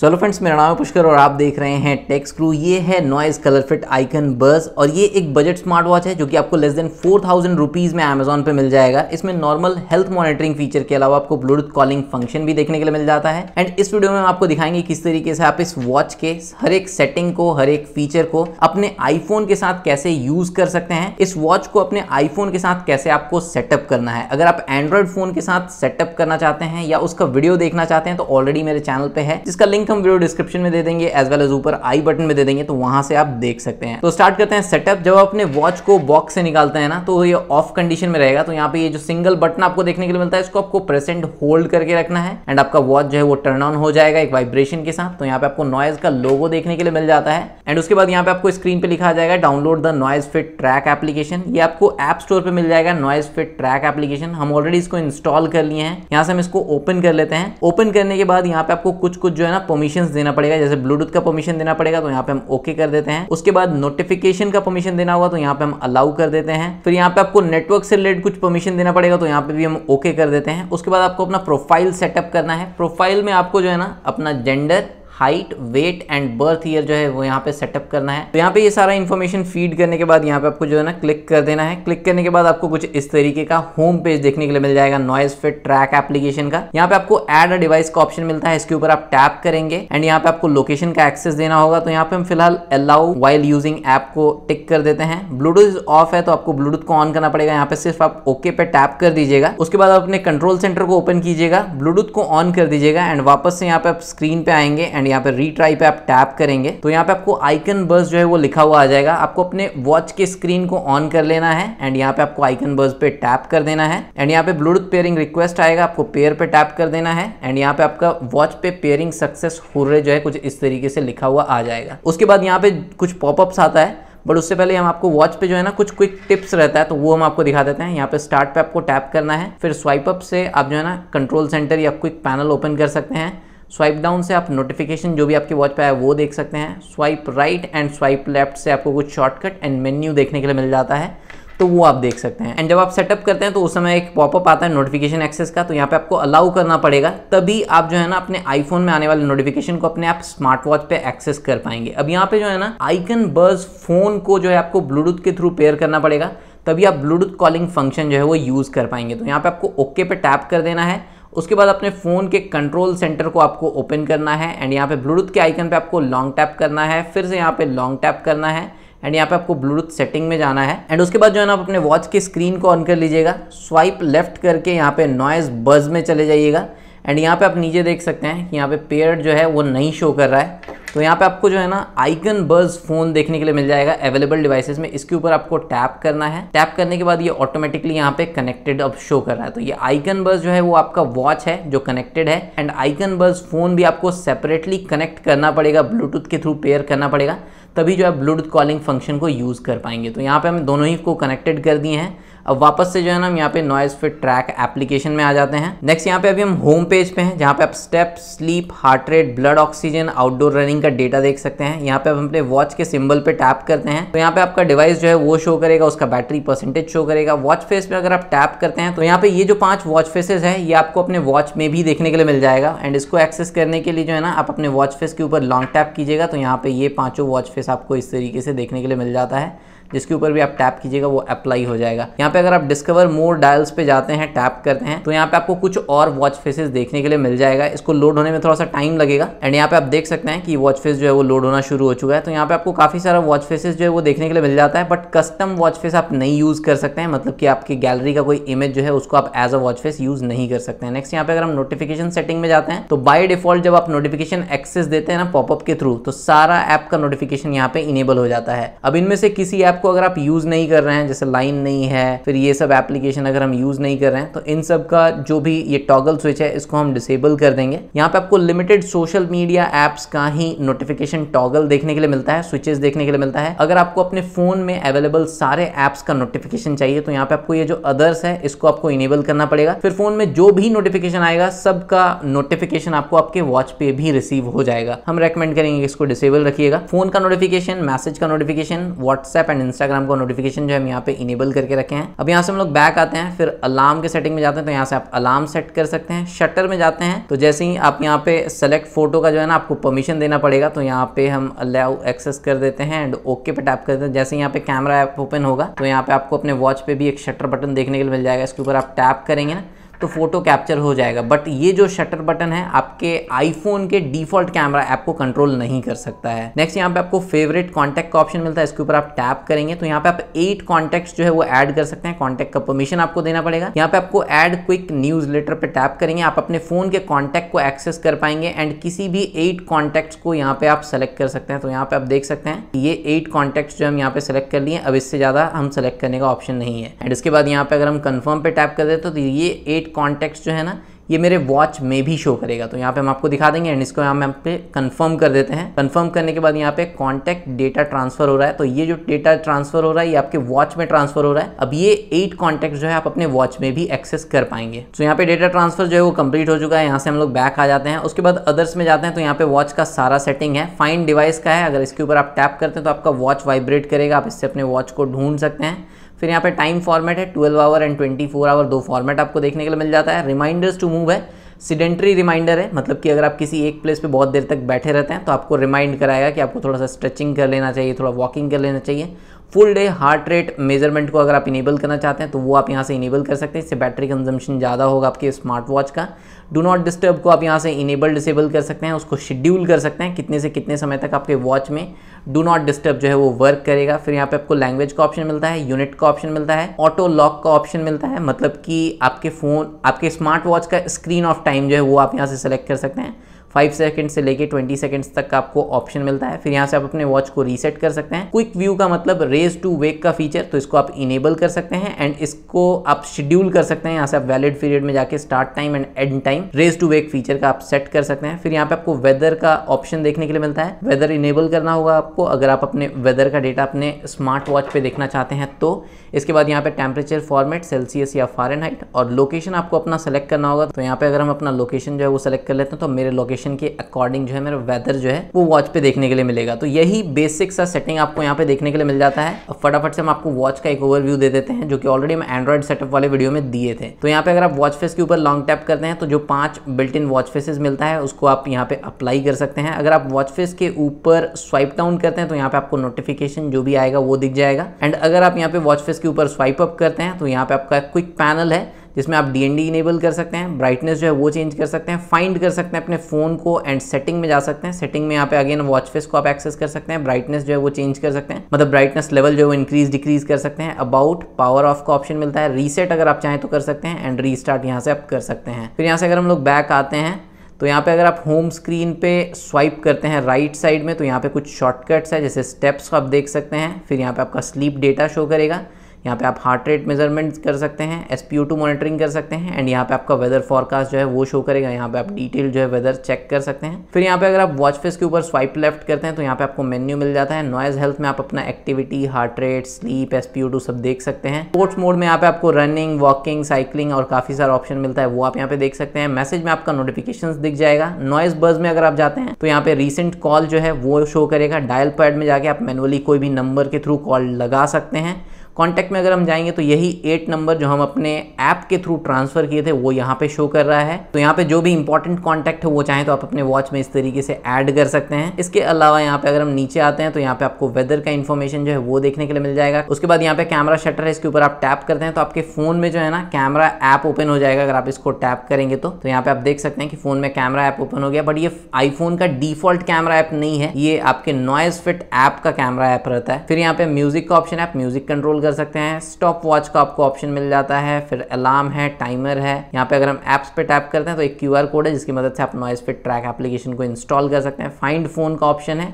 solo friends मेरा नाम है पुष्कर और आप देख रहे हैं टेक्स क्रू ये है नॉइज कलर फिट आइकन बस और ये एक बजट स्मार्ट वॉच है जो कि आपको less than four thousand rupees में अमेजॉन पे मिल जाएगा इसमें नॉर्मल हेल्थ मॉनिटरिंग फीचर के अलावा आपको ब्लूटूथ कॉलिंग फंक्शन भी देखने के लिए मिल जाता है एंड इस वीडियो में हम आपको दिखाएंगे किस तरीके से आप इस वॉच के हर एक सेटिंग को हर एक फीचर को अपने आईफोन के साथ कैसे यूज कर सकते हैं इस वॉच को अपने आईफोन के साथ कैसे आपको सेटअप करना है अगर आप एंड्रॉयड फोन के साथ सेटअप करना चाहते हैं या उसका वीडियो देखना चाहते हैं तो ऑलरेडी मेरे चैनल पर है जिसका लिंक लिंक हम वीडियो डिस्क्रिप्शन में दे देंगे एज वेल एज ऊपर आई बटन में दे देंगे तो वहां से आप देख सकते हैं तो स्टार्ट करते हैं सेटअप जब आप अपने वॉच को बॉक्स से निकालते हैं ना तो ये ऑफ कंडीशन में रहेगा तो यहाँ पे ये जो सिंगल बटन आपको देखने के लिए मिलता है इसको आपको प्रेसेंट होल्ड करके रखना है एंड आपका वॉच जो है वो टर्न ऑन हो जाएगा एक वाइब्रेशन के साथ तो यहाँ पे आपको नॉइज का लोगो देखने के लिए मिल जाता है एंड उसके बाद यहाँ पे आपको स्क्रीन पे लिखा जाएगा download the Noise fit track application ये आपको एप स्टोर पे मिल जाएगा नॉइज फिट ट्रैक एप्लीकेशन हम ऑलरेडी इसको इंस्टॉल कर लिए हैं यहाँ से हम इसको ओपन कर लेते हैं ओपन करने के बाद यहाँ पे आपको कुछ कुछ जो है ना परमिशन देना पड़ेगा जैसे ब्लूटूथ का परमिशन देना पड़ेगा तो यहाँ पे हम ओके कर देते हैं उसके बाद नोटिफिकेशन का परमिशन देना होगा तो यहाँ पे हम अलाउ कर देते हैं फिर यहाँ पे आपको नेटवर्क से रिलेटेड कुछ परमिशन देना पड़ेगा तो यहाँ पे भी हम ओके कर देते हैं उसके बाद आपको अपना प्रोफाइल सेटअप करना है प्रोफाइल में आपको जो है ना अपना gender height weight and birth year जो है वो यहाँ पे सेटअप करना है तो यहाँ पे ये सारा इन्फॉर्मेशन फीड करने के बाद यहाँ पे आपको जो है ना क्लिक कर देना है क्लिक करने के बाद आपको कुछ इस तरीके का होम पेज देखने के लिए मिल जाएगा नॉइस फिट ट्रैक एप्लीकेशन का यहाँ पे आपको एड अ डिवाइस का ऑप्शन मिलता है इसके ऊपर आप टैप करेंगे एंड यहाँ पे आपको लोकेशन का एक्सेस देना होगा तो यहाँ पे हम फिलहाल अलाउ वाइल यूजिंग ऐप को टिक कर देते हैं ब्लूटूथ ऑफ है तो आपको ब्लूटूथ को ऑन करना पड़ेगा यहाँ पे सिर्फ आप ओके पे टैप कर दीजिएगा उसके बाद आप अपने कंट्रोल सेंटर को ओपन कीजिएगा ब्लूटूथ को ऑन कर दीजिएगा एंड वापस से यहाँ पे आप स्क्रीन पे आएंगे एंड एंड यहाँ पे रीट्राई पे आप टैप करेंगे तो यहाँ पे आपको आइकन बस जो है वो लिखा हुआ आ जाएगा आपको अपने वॉच के स्क्रीन को ऑन कर लेना है एंड यहाँ पे आपको आइकन बस पे टैप कर देना है एंड यहाँ पे ब्लूटूथ पेयरिंग रिक्वेस्ट आएगा आपको पेयर पे टैप कर देना है एंड यहाँ पे आपका वॉच पे पेयरिंग सक्सेस हो रहे जो है कुछ इस तरीके से लिखा हुआ आ जाएगा उसके बाद यहाँ पे कुछ पॉपअप्स आता है बट उससे पहले हम आपको वॉच पे जो है ना कुछ क्विक टिप्स रहता है तो वो हम आपको दिखा देते हैं यहाँ पे स्टार्ट पे आपको टैप करना है फिर स्वाइप अप से आप जो है ना कंट्रोल सेंटर या क्विक पैनल ओपन कर सकते हैं स्वाइप डाउन से आप नोटिफिकेशन जो भी आपके वॉच पे आया वो देख सकते हैं swipe right and swipe left से आपको कुछ शॉर्टकट एंड मेन्यू देखने के लिए मिल जाता है तो वो आप देख सकते हैं एंड जब आप सेटअप करते हैं तो उस समय एक पॉपअप आता है नोटिफिकेशन एक्सेस का तो यहाँ पे आपको अलाउ करना पड़ेगा तभी आप जो है ना अपने आईफोन में आने वाले नोटिफिकेशन को अपने आप स्मार्ट वॉच पे एक्सेस कर पाएंगे अब यहाँ पे जो है ना आइकन बर्स फोन को जो है आपको ब्लूटूथ के थ्रू पेयर करना पड़ेगा तभी आप ब्लूटूथ कॉलिंग फंक्शन जो है वो यूज़ कर पाएंगे तो यहाँ पे आपको ओके पे टैप कर देना है उसके बाद अपने फ़ोन के कंट्रोल सेंटर को आपको ओपन करना है एंड यहाँ पे ब्लूटूथ के आइकन पे आपको लॉन्ग टैप करना है फिर से यहाँ पे लॉन्ग टैप करना है एंड यहाँ पे आपको ब्लूटूथ सेटिंग में जाना है एंड उसके बाद जो है ना आप अपने वॉच की स्क्रीन को ऑन कर लीजिएगा स्वाइप लेफ्ट करके यहाँ पे नॉइज़ बज में चले जाइएगा एंड यहाँ पे आप नीचे देख सकते हैं कि यहाँ पे पेयर जो है वो नहीं शो कर रहा है तो यहाँ पे आपको जो है ना आइकन बर्ज फोन देखने के लिए मिल जाएगा अवेलेबल डिवाइसेस में इसके ऊपर आपको टैप करना है टैप करने के बाद ये ऑटोमेटिकली यहाँ पे कनेक्टेड अब शो कर रहा है तो ये आइकन बर्ज जो है वो आपका वॉच है जो कनेक्टेड है एंड आइकन बर्ज फोन भी आपको सेपरेटली कनेक्ट करना पड़ेगा ब्लूटूथ के थ्रू पेयर करना पड़ेगा तभी जो है ब्लूटूथ कॉलिंग फंक्शन को यूज़ कर पाएंगे तो यहाँ पे हम दोनों ही को कनेक्टेड कर दिए हैं अब वापस से जो है ना हम यहाँ पे नॉइज फिट ट्रैक एप्लीकेशन में आ जाते हैं नेक्स्ट यहाँ पे अभी हम होम पेज पे हैं जहाँ पे आप step sleep heart rate blood oxygen outdoor running का डेटा देख सकते हैं यहाँ पे हम अपने वॉच के सिंबल पे टैप करते हैं तो यहाँ पे आपका डिवाइस जो है वो शो करेगा उसका बैटरी परसेंटेज शो करेगा वॉच फेस पे अगर आप टैप करते हैं तो यहाँ पे ये जो पांच वॉच फेसेस है ये आपको अपने वॉच में भी देखने के लिए मिल जाएगा एंड इसको एक्सेस करने के लिए जो है ना आप अपने वॉच फेस के ऊपर लॉन्ग टैप कीजिएगा तो यहाँ पे ये पांचों वॉच फेस आपको इस तरीके से देखने के लिए मिल जाता है जिसके ऊपर भी आप टैप कीजिएगा वो अप्लाई हो जाएगा यहाँ पे अगर आप डिस्कवर मोर डायल्स पे जाते हैं टैप करते हैं तो यहाँ पे आपको कुछ और वॉच फेसेस देखने के लिए मिल जाएगा इसको लोड होने में थोड़ा सा टाइम लगेगा एंड यहाँ पे आप देख सकते हैं कि वॉच फेस जो है वो लोड होना शुरू हो चुका है तो यहाँ पे आपको काफी सारा वॉच फेसेस जो है वो देखने के लिए मिल जाता है बट कस्टम वॉच फेस आप नहीं यूज कर सकते हैं मतलब कि आपकी गैलरी का कोई इमेज जो है उसको आप as a watch face use नहीं कर सकते हैं नेक्स्ट यहाँ पे अगर हम नोटिफिकेशन सेटिंग में जाते हैं तो बाई डिफॉल्ट जब आप नोटिफिकेशन एक्सेस देते हैं ना पॉपअप के थ्रू तो सारा ऐप का नोटिफिकेशन यहाँ पे इनेबल हो जाता है अब इनमें से किसी ऐप ऐप को अगर आप यूज़ नहीं कर रहे हैं जैसे लाइन नहीं है फिर ये सब एप्लीकेशन अगर हम यूज़ नहीं कर रहे हैं तो इन सब का जो भी ये टॉगल स्विच है इसको हम डिसेबल कर देंगे यहाँ पे आपको लिमिटेड सोशल मीडिया एप्स का ही नोटिफिकेशन टॉगल देखने के लिए मिलता है स्विचेस देखने के लिए मिलता है अगर आपको अपने फोन में अवेलेबल सारे एप्स का नोटिफिकेशन चाहिए तो यहाँ पे आपको ये जो अदर्स है इसको आपको इनेबल करना पड़ेगा फिर फोन में जो भी नोटिफिकेशन आएगा सबका नोटिफिकेशन आपको आपके वॉच पे भी रिसीव हो जाएगा हम रेकमेंड करेंगे इसको डिसेबल रखिएगा फोन का नोटिफिकेशन मैसेज का नोटिफिकेशन व्हाट्सएप एंड इंस्टाग्राम को नोटिफिकेशन जो है हम यहाँ पे इनेबल करके रखे हैं अब यहाँ से हम लोग बैक आते हैं फिर अलार्म के सेटिंग में जाते हैं तो यहाँ से आप अलार्म सेट कर सकते हैं शटर में जाते हैं तो जैसे ही आप यहाँ पे सेलेक्ट फोटो का जो है ना आपको परमिशन देना पड़ेगा तो यहाँ पे हम अलाउ एक्सेस कर देते हैं एंड ओके पे टैप कर देते हैं जैसे यहाँ पे कैमरा ऐप ओपन होगा तो यहाँ पे आपको अपने वॉच पे भी एक शटर बटन देखने के लिए मिल जाएगा इसके ऊपर आप टैप करेंगे ना तो फ़ोटो कैप्चर हो जाएगा बट ये जो शटर बटन है आपके आईफोन के डिफॉल्ट कैमरा ऐप को कंट्रोल नहीं कर सकता है नेक्स्ट यहाँ पे आपको फेवरेट कॉन्टैक्ट का ऑप्शन मिलता है इसके ऊपर आप टैप करेंगे तो यहाँ पे आप एट कॉन्टैक्ट जो है वो एड कर सकते हैं कॉन्टैक्ट का परमिशन आपको देना पड़ेगा यहाँ पे आपको एड क्विक न्यूज लेटर पर टैप करेंगे आप अपने फोन के कॉन्टैक्ट को एक्सेस कर पाएंगे एंड किसी भी एट कॉन्टैक्ट को यहाँ पे आप सेलेक्ट कर सकते हैं तो यहाँ पे आप देख सकते हैं ये एट कॉन्टैक्ट जो हम यहाँ पे सेलेक्ट कर लिए अब इससे ज्यादा हम सेलेक्ट करने का ऑप्शन नहीं है एंड इसके बाद यहाँ पे अगर हम कन्फर्म पे टैप कर देते तो ये एट कॉन्टेक्ट जो है ना ये मेरे वॉच में भी शो करेगा तो यहाँ पे हम आपको दिखा देंगे एंड इसको हम यहाँ पे कंफर्म कर देते हैं कंफर्म करने के बाद यहाँ पे कॉन्टैक्ट डेटा ट्रांसफर हो रहा है तो ये जो डेटा ट्रांसफर हो रहा है ये आपके वॉच में ट्रांसफर हो रहा है अब ये एट कॉन्टैक्ट जो है आप अपने वॉच में भी एक्सेस कर पाएंगे तो यहाँ पे डेटा ट्रांसफर जो है वो कंप्लीट हो चुका है यहाँ से हम लोग बैक आ जाते हैं उसके बाद अदर्स में जाते हैं तो यहाँ पे वॉच का सारा सेटिंग है फाइन डिवाइस का है अगर इसके ऊपर आप टैप करते हैं तो आपका वॉच वाइब्रेट करेगा आप इससे अपने वॉच को ढूंढ सकते हैं फिर यहाँ पे टाइम फॉर्मेट है twelve hour and twenty four hour दो फॉर्मेट आपको देखने के लिए मिल जाता है रिमाइंडर्स टू मूव है सिडेंट्री रिमाइंडर है मतलब कि अगर आप किसी एक प्लेस पे बहुत देर तक बैठे रहते हैं तो आपको रिमाइंड कराएगा कि आपको थोड़ा सा स्ट्रेचिंग कर लेना चाहिए थोड़ा वॉकिंग कर लेना चाहिए full day heart rate measurement को अगर आप इनेबल करना चाहते हैं तो वो आप यहाँ से इनेबल कर सकते हैं इससे बैटरी कंजम्पशन ज़्यादा होगा आपके स्मार्ट वॉच का डू नॉट डिस्टर्ब को आप यहाँ से इनेबल डिसेबल कर सकते हैं उसको शेड्यूल कर सकते हैं कितने से कितने समय तक आपके वॉच में डू नॉट डिस्टर्ब जो है वो वर्क करेगा फिर यहाँ पे आपको लैंग्वेज का ऑप्शन मिलता है यूनिट का ऑप्शन मिलता है ऑटो लॉक का ऑप्शन मिलता है मतलब कि आपके फ़ोन आपके स्मार्ट वॉच का स्क्रीन ऑफ टाइम जो है वो आप यहाँ से सेलेक्ट कर सकते हैं फाइव सेकेंड से लेके ट्वेंटी सेकेंड्स तक का आपको ऑप्शन मिलता है फिर यहाँ से आप अपने वॉच को रीसेट कर सकते हैं क्विक व्यू का मतलब रेज टू वेक का फीचर तो इसको आप इनेबल कर सकते हैं एंड इसको आप शेड्यूल कर सकते हैं यहाँ से आप वैलिड पीरियड में जाके start time end end time raise to wake feature का आप सेट कर सकते हैं फिर यहाँ पे आपको वेदर का ऑप्शन देखने के लिए मिलता है वेदर इनेबल करना होगा आपको अगर आप अपने वेदर का डेटा अपने स्मार्ट वॉच पे देखना चाहते हैं तो इसके बाद यहाँ पे टेम्परेचर फॉर्मेट सेल्सियस या फॉरन और लोकेशन आपको अपना सेलेक्ट करना होगा तो यहाँ पे अगर हम अपना लोकेशन जो है वो सेलेक्ट कर लेते हैं तो मेरे लोकेशन लोकेशन के अकॉर्डिंग जो है मेरा वेदर जो है वो वॉच पे देखने के लिए मिलेगा तो यही बेसिक सा सेटिंग आपको यहाँ पे देखने के लिए मिल जाता है अब फटाफट से हम आपको वॉच का एक ओवरव्यू दे देते हैं जो कि ऑलरेडी हम एंड्रॉइड सेटअप वाले वीडियो में दिए थे तो यहाँ पे अगर आप वॉच फेस के ऊपर लॉन्ग टैप करते हैं तो जो पांच बिल्ट इन वॉच फेसेस मिलता है उसको आप यहाँ पे अप्लाई कर सकते हैं अगर आप वॉच फेस के ऊपर स्वाइप डाउन करते हैं तो यहाँ पे आपको नोटिफिकेशन जो भी आएगा वो दिख जाएगा एंड अगर आप यहाँ पे वॉच फेस के ऊपर स्वाइप अप करते हैं तो यहाँ पे आपका क्विक पैनल है जिसमें आप डी इनेबल कर सकते हैं ब्राइटनेस जो है वो चेंज कर सकते हैं फाइंड कर सकते हैं अपने फ़ोन को एंड सेटिंग में जा सकते हैं सेटिंग में यहाँ पे अगेन वॉच फेस को आप एक्सेस कर सकते हैं ब्राइटनेस जो है वो चेंज कर सकते हैं मतलब ब्राइटनेस लेवल जो है वो इंक्रीज डिक्रीज कर सकते हैं अबाउट पावर ऑफ का ऑप्शन मिलता है रीसेट अगर आप चाहें तो कर सकते हैं एंड रीस्टार्ट यहाँ से आप कर सकते हैं फिर यहाँ से अगर हम लोग बैक आते हैं तो यहाँ पे अगर आप होम स्क्रीन पे स्वाइप करते हैं राइट साइड में तो यहाँ पे कुछ शॉर्टकट्स है जैसे स्टेप्स आप देख सकते हैं फिर यहाँ पे आपका स्लीप डेटा शो करेगा यहाँ पे आप हार्ट रेट मेजरमेंट कर सकते हैं एस पी टू मॉनिटरिंग कर सकते हैं एंड यहाँ पे आपका वेदर फॉरकास्ट जो है वो शो करेगा यहाँ पे आप डिटेल जो है वेदर चेक कर सकते हैं फिर यहाँ पे अगर आप वॉच फेस के ऊपर स्वाइप लेफ्ट करते हैं तो यहाँ पे आपको मेन्यू मिल जाता है नॉइज हेल्थ में आप अपना activity heart rate sleep S two सब देख सकते हैं स्पोर्ट्स मोड में यहाँ पे आपको रनिंग वॉकिंग साइकिलिंग और काफी सारा ऑप्शन मिलता है वो आप यहाँ पे देख सकते हैं मैसेज में आपका नोटिफिकेशन दिख जाएगा नॉइज बर्ज में अगर आप जाते हैं तो यहाँ पे रिसेंट कॉल जो है वो शो करेगा डायल पैड में जाके आप मैनुअली कोई भी नंबर के थ्रू कॉल लगा सकते हैं कॉन्टैक्ट में अगर हम जाएंगे तो यही एट नंबर जो हम अपने ऐप के थ्रू ट्रांसफ़र किए थे वो यहाँ पे शो कर रहा है तो यहाँ पे जो भी इंपॉर्टेंट कॉन्टैक्ट है वो चाहे तो आप अपने वॉच में इस तरीके से ऐड कर सकते हैं इसके अलावा यहाँ पे अगर हम नीचे आते हैं तो यहाँ पे आपको वेदर का इन्फॉर्मेशन जो है वो देखने के लिए मिल जाएगा उसके बाद यहाँ पे कैमरा शटर है इसके ऊपर आप टैप करते हैं तो आपके फोन में जो है ना कैमरा ऐप ओपन हो जाएगा अगर आप इसको टैप करेंगे तो, तो यहाँ पे आप देख सकते हैं कि फोन में कैमरा ऐप ओपन हो गया बट ये आईफोन का डिफॉल्ट कैमरा ऐप नहीं है ये आपके नॉइज फिट ऐप का कैमरा ऐप रहता है फिर यहाँ पे म्यूजिक का ऑप्शन है म्यूजिक कंट्रोल कर सकते हैं स्टॉप वॉच का आपको ऑप्शन मिल जाता है फिर अलार्म है टाइमर है यहाँ पे अगर हम एप्स पे टैप करते हैं तो एक क्यू कोड है जिसकी मदद से आप नॉइस फिट ट्रैक एप्लीकेशन को इंस्टॉल कर सकते हैं फाइंड फोन का ऑप्शन है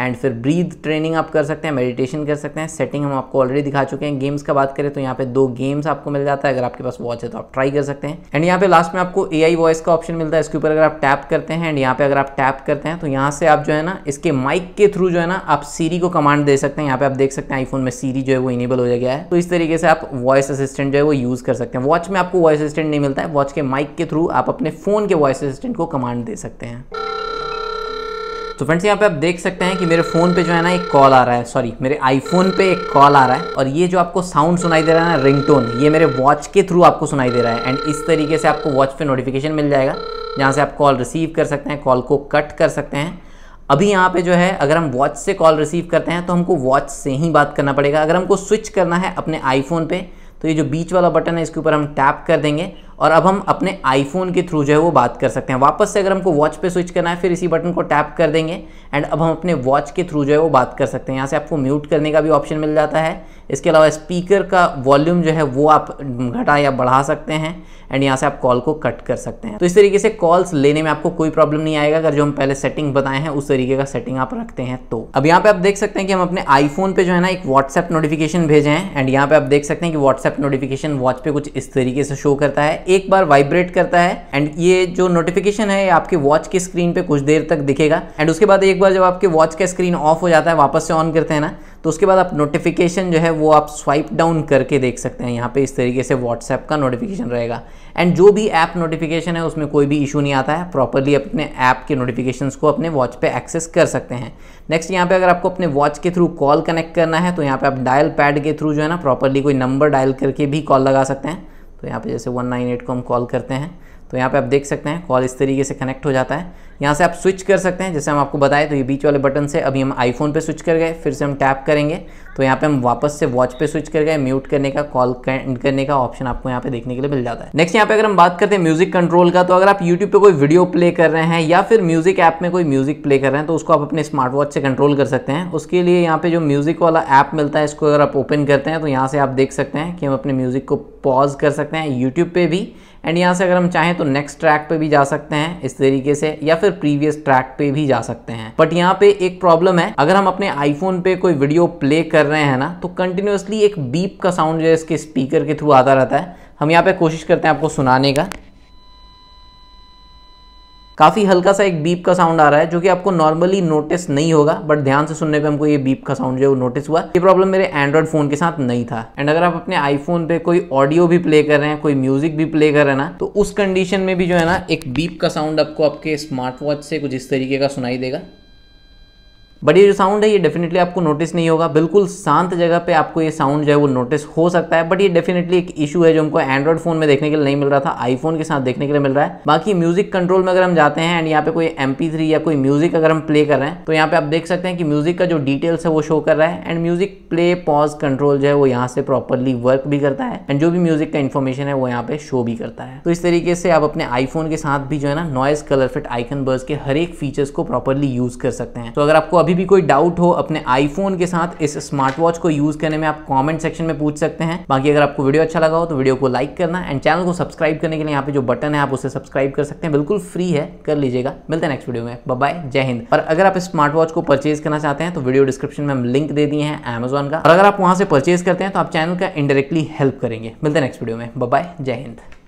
एंड फिर ब्रीद ट्रेनिंग आप कर सकते हैं मेडिटेशन कर सकते हैं सेटिंग हम आपको ऑलरेडी दिखा चुके हैं गेम्स का बात करें तो यहाँ पे दो गेम्स आपको मिल जाता है अगर आपके पास वॉच है तो आप ट्राई कर सकते हैं एंड यहाँ पे लास्ट में आपको ए वॉइस का ऑप्शन मिलता है इसके ऊपर अगर आप टैप करते हैं एंड यहाँ पे अगर आप टैप करते हैं तो यहाँ से आप जो है ना इसके माइक के थ्रू जो है ना आप सीरी को कमांड दे सकते हैं यहाँ पे आप देख सकते हैं आईफोन में सीरी जो है वो इनेबल हो गया है तो इस तरीके से आप वॉइस असिस्टेंट जो है वो यूज़ कर सकते हैं वॉच में आपको वॉइस असिस्टेंट नहीं मिलता है वॉच के माइक के थ्रू आप अपने फ़ोन के वॉइस असिस्टेंट को कमांड दे सकते हैं तो फ्रेंड्स यहाँ पे आप देख सकते हैं कि मेरे फ़ोन पे जो है ना एक कॉल आ रहा है सॉरी मेरे आईफोन पे एक कॉल आ रहा है और ये जो आपको साउंड सुनाई दे रहा है ना रिंगटोन ये मेरे वॉच के थ्रू आपको सुनाई दे रहा है एंड इस तरीके से आपको वॉच पे नोटिफिकेशन मिल जाएगा जहाँ से आप कॉल रिसीव कर सकते हैं कॉल को कट कर सकते हैं अभी यहाँ पे जो है अगर हम वॉच से कॉल रिसीव करते हैं तो हमको वॉच से ही बात करना पड़ेगा अगर हमको स्विच करना है अपने आईफोन पे तो ये जो बीच वाला बटन है इसके ऊपर हम टैप कर देंगे और अब हम अपने आईफोन के थ्रू जो है वो बात कर सकते हैं वापस से अगर हमको वॉच पे स्विच करना है फिर इसी बटन को टैप कर देंगे एंड अब हम अपने वॉच के थ्रू जो है वो बात कर सकते हैं यहाँ से आपको म्यूट करने का भी ऑप्शन मिल जाता है इसके अलावा स्पीकर का वॉल्यूम जो है वो आप घटा या बढ़ा सकते हैं एंड यहाँ से आप कॉल को कट कर सकते हैं तो इस तरीके से कॉल्स लेने में आपको कोई प्रॉब्लम नहीं आएगा अगर जो हम पहले सेटिंग बताए हैं उस तरीके का सेटिंग आप रखते हैं तो अब यहाँ पे आप देख सकते हैं कि हम अपने आईफोन पे जो है ना एक व्हाट्सएप नोटिफिकेशन भेजे हैं एंड यहाँ पे आप देख सकते हैं कि व्हाट्सएप नोटिफिकेशन वॉच पे कुछ इस तरीके से शो करता है एक बार वाइब्रेट करता है एंड ये जो नोटिफिकेशन है आपके वॉच की स्क्रीन पे कुछ देर तक दिखेगा एंड उसके बाद एक बार जब आपके वॉच का स्क्रीन ऑफ हो जाता है वापस से ऑन करते हैं ना तो उसके बाद आप नोटिफिकेशन जो है वो आप स्वाइप डाउन करके देख सकते हैं यहाँ पे इस तरीके से व्हाट्सएप का नोटिफिकेशन रहेगा एंड जो भी ऐप नोटिफिकेशन है उसमें कोई भी इशू नहीं आता है प्रॉपरली अपने ऐप के नोटिफिकेशन को अपने वॉच पे एक्सेस कर सकते हैं नेक्स्ट यहाँ पे अगर आपको अपने वॉच के थ्रू कॉल कनेक्ट करना है तो यहाँ पे आप डायल पैड के थ्रू जो है ना प्रॉपरली कोई नंबर डायल करके भी कॉल लगा सकते हैं तो यहाँ पे जैसे 198 को हम कॉल करते हैं तो यहाँ पे आप देख सकते हैं कॉल इस तरीके से कनेक्ट हो जाता है यहाँ से आप स्विच कर सकते हैं जैसे हम आपको बताए तो ये बीच वाले बटन से अभी हम आईफोन पे स्विच कर गए फिर से हम टैप करेंगे तो यहाँ पे हम वापस से वॉच पे स्विच कर गए म्यूट करने का कॉल करने का ऑप्शन आपको यहाँ पे देखने के लिए मिल जाता है नेक्स्ट यहाँ पे अगर हम बात करते हैं म्यूजिक कंट्रोल का तो अगर आप यूट्यूब पर कोई वीडियो प्ले कर रहे हैं या फिर म्यूजिक ऐप में कोई म्यूजिक प्ले कर रहे हैं तो उसको आप अपने स्मार्ट वॉच से कंट्रोल कर सकते हैं उसके लिए यहाँ पे जो म्यूजिक वाला ऐप मिलता है इसको अगर आप ओपन करते हैं तो यहाँ से आप देख सकते हैं कि हम अपने म्यूजिक को पॉज कर सकते हैं यूट्यूब पर भी एंड यहाँ से अगर हम चाहें तो नेक्स्ट ट्रैक पे भी जा सकते हैं इस तरीके से या फिर प्रीवियस ट्रैक पे भी जा सकते हैं बट यहाँ पे एक प्रॉब्लम है अगर हम अपने आईफोन पे कोई वीडियो प्ले कर रहे हैं ना तो कंटिन्यूसली एक बीप का साउंड जो है इसके स्पीकर के थ्रू आता रहता है हम यहाँ पे कोशिश करते हैं आपको सुनाने का काफ़ी हल्का सा एक बीप का साउंड आ रहा है जो कि आपको नॉर्मली नोटिस नहीं होगा बट ध्यान से सुनने पे हमको ये बीप का साउंड जो है नोटिस हुआ ये प्रॉब्लम मेरे एंड्रॉइड फ़ोन के साथ नहीं था एंड अगर आप अपने आईफोन पे कोई ऑडियो भी प्ले कर रहे हैं कोई म्यूज़िक भी प्ले कर रहे हैं ना तो उस कंडीशन में भी जो है ना एक बीप का साउंड आपको आपके स्मार्ट वॉच से कुछ इस तरीके का सुनाई देगा बट ये जो साउंड है ये डेफिनेटली आपको नोटिस नहीं होगा बिल्कुल शांत जगह पे आपको ये साउंड जो है वो नोटिस हो सकता है बट ये डेफिनेटली एक इशू है जो हमको एंड्रॉइड फोन में देखने के लिए नहीं मिल रहा था आईफोन के साथ देखने के लिए मिल रहा है बाकी म्यूजिक कंट्रोल में अगर हम जाते हैं एंड यहाँ पे कोई एम या कोई म्यूजिक अगर हम प्ले कर रहे हैं तो यहाँ पे आप देख सकते हैं कि म्यूजिक का जो डिटेल्स है वो शो कर रहा है and music play pause control जो है वो यहाँ से प्रॉपरली वर्क भी करता है एंड जो भी म्यूजिक का इन्फॉर्मेशन है वो यहाँ पे शो भी करता है तो इस तरीके से आप अपने आईफोन के साथ भी जो है ना Noise colour fit icon bars के हर एक फीचर्स को प्रॉपरली यूज कर सकते हैं तो अगर आपको अभी अभी भी कोई डाउट हो अपने आईफोन के साथ इस स्मार्ट वॉच को यूज करने में आप कॉमेंट सेक्शन में पूछ सकते हैं बाकी अगर आपको वीडियो अच्छा लगा हो तो वीडियो को लाइक करना एंड चैनल को सब्सक्राइब करने के लिए यहाँ पे जो बटन है आप उसे सब्सक्राइब कर सकते हैं बिल्कुल फ्री है कर लीजिएगा मिलते हैं नेक्स्ट वीडियो में बाय जय हिंद और अगर आप स्मार्ट वॉच को परचेज करना चाहते हैं तो वीडियो डिस्क्रिप्शन में हम लिंक दे दिए हैं अमेजोन का और अगर आप वहां से परचेज करते हैं तो आप चैनल का इंडायरेक्टली हेल्प करेंगे मिलते हैं नेक्स्ट वीडियो में बाय जय हिंद